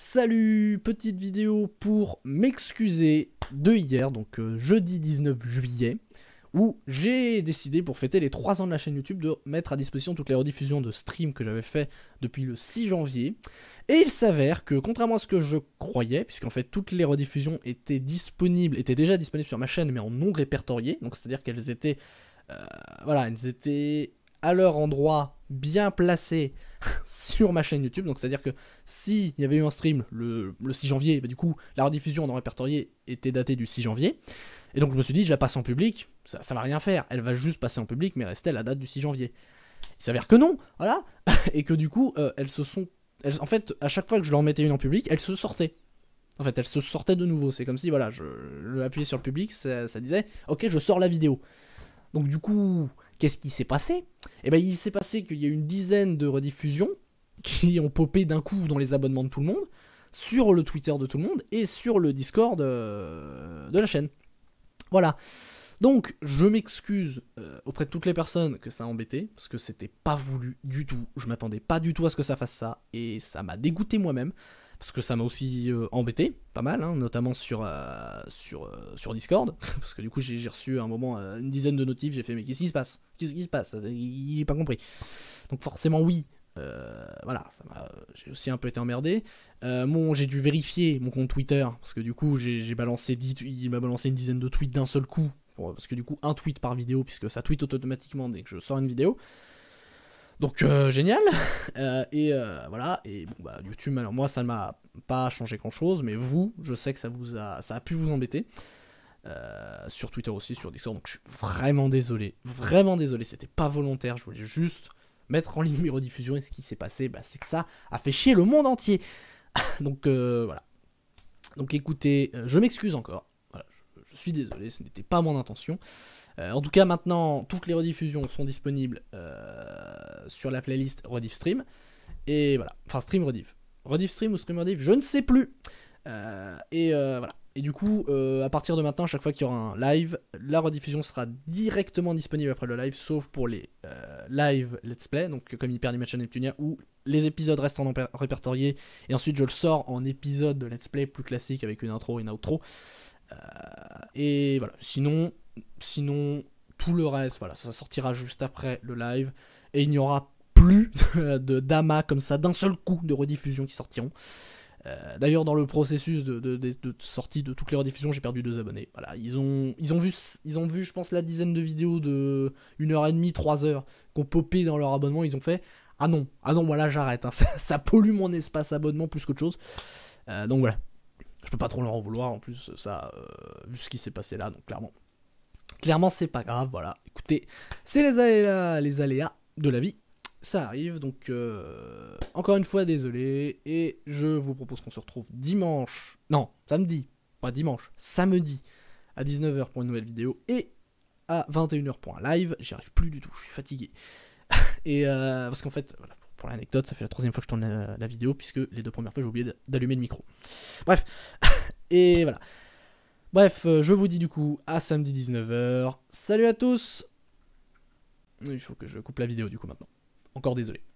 Salut, petite vidéo pour m'excuser de hier, donc euh, jeudi 19 juillet, où j'ai décidé pour fêter les 3 ans de la chaîne YouTube de mettre à disposition toutes les rediffusions de stream que j'avais fait depuis le 6 janvier. Et il s'avère que, contrairement à ce que je croyais, puisqu'en fait toutes les rediffusions étaient disponibles, étaient déjà disponibles sur ma chaîne, mais en non répertorié, donc c'est-à-dire qu'elles étaient... Euh, voilà, elles étaient à leur endroit bien placé sur ma chaîne YouTube. Donc c'est-à-dire que s'il y avait eu un stream le, 6 janvier, bah, du coup la rediffusion dans répertorié était datée du 6 janvier. Et donc je me suis dit, je la passe en public, ça, ça va rien faire, elle va juste passer en public mais rester à la date du 6 janvier. Il s'avère que non, voilà, et que du coup euh, elles se sont... Elles, en fait, à chaque fois que je leur mettais une en public, elles se sortaient. En fait, elles se sortaient de nouveau. C'est comme si, voilà, je, l'appuyais sur le public, ça disait, ok, je sors la vidéo. Donc du coup, Qu'est-ce qui s'est passé Eh bien, il s'est passé qu'il y a une dizaine de rediffusions qui ont popé d'un coup dans les abonnements de tout le monde, sur le Twitter de tout le monde et sur le Discord euh, de, la chaîne. Voilà. Donc, je m'excuse euh, auprès de toutes les personnes que ça a embêté, parce que c'était pas voulu du tout. Je m'attendais pas du tout à ce que ça fasse ça, et ça m'a dégoûté moi-même parce que ça m'a aussi euh, embêté, pas mal, hein, notamment sur, euh, euh, sur, Discord, parce que du coup j'ai reçu à un moment une dizaine de notifs, j'ai fait mais qu'est-ce qui se passe Qu'est-ce qui se passe J'ai pas compris. Donc forcément oui, voilà, j'ai aussi un peu été emmerdé. j'ai dû vérifier mon compte Twitter, parce que du coup j'ai balancé il m'a balancé une dizaine de tweets d'un seul coup, parce que du coup un tweet par vidéo, puisque ça tweet automatiquement dès que je sors une vidéo. Donc euh, génial. Euh, et euh, voilà. Et bah, YouTube, alors moi, ça ne m'a pas changé grand-chose, mais vous, je sais que ça vous a, ça a pu vous embêter. sur Twitter aussi, sur Discord. Donc je suis vraiment désolé, vraiment désolé. C'était pas volontaire. Je voulais juste mettre en ligne mes rediffusions. Et ce qui s'est passé, bah, c'est que ça a fait chier le monde entier. donc voilà. Donc écoutez, je m'excuse encore. je, suis désolé, ce n'était pas mon intention. en tout cas, maintenant, toutes les rediffusions sont disponibles sur la playlist Rediff Stream. Et voilà, enfin Stream Rediff. Rediff Stream ou Stream Rediff, je ne sais plus. Euh, et euh, voilà. Et du coup, euh, à partir de maintenant, chaque fois qu'il y aura un live, la rediffusion sera directement disponible après le live, sauf pour les live Let's Play, donc comme Hyper Dimension Neptunia, où les épisodes restent en répertoriés, et ensuite je le sors en épisode de Let's Play plus classique avec une intro et une outro. et voilà. Sinon, sinon, tout le reste, voilà, ça sortira juste après le live et il n'y aura plus de d'amas comme ça, d'un seul coup de rediffusion qui sortiront. Euh, d'ailleurs, dans le processus de, sortie de toutes les rediffusions, j'ai perdu deux abonnés. Voilà, ils ont, ils ont vu, ils ont vu, je pense, la dizaine de vidéos de une heure et demie, trois heures qu'on popé dans leur abonnement. Ils ont fait, ah non, ah non, voilà, j'arrête. Hein. ça, pollue mon espace abonnement plus qu'autre chose. Euh, donc voilà, je peux pas trop leur en vouloir. En plus, ça, euh, vu ce qui s'est passé là, donc clairement, clairement, c'est pas grave. Voilà, écoutez, c'est les aléas, les aléas de la vie, ça arrive. Donc, euh, encore une fois, désolé. Et je vous propose qu'on se retrouve dimanche. Non, samedi. Pas dimanche. Samedi. À 19h pour une nouvelle vidéo. Et à 21h pour un live. J'y arrive plus du tout. Je suis fatigué. et euh, parce qu'en fait, pour l'anecdote, ça fait la troisième fois que je tourne la, la vidéo. Puisque les deux premières fois, j'ai oublié d'allumer le micro. Bref. et voilà. Bref, euh, je vous dis du coup à samedi 19h. Salut à tous il faut que je coupe la vidéo du coup maintenant. Encore désolé.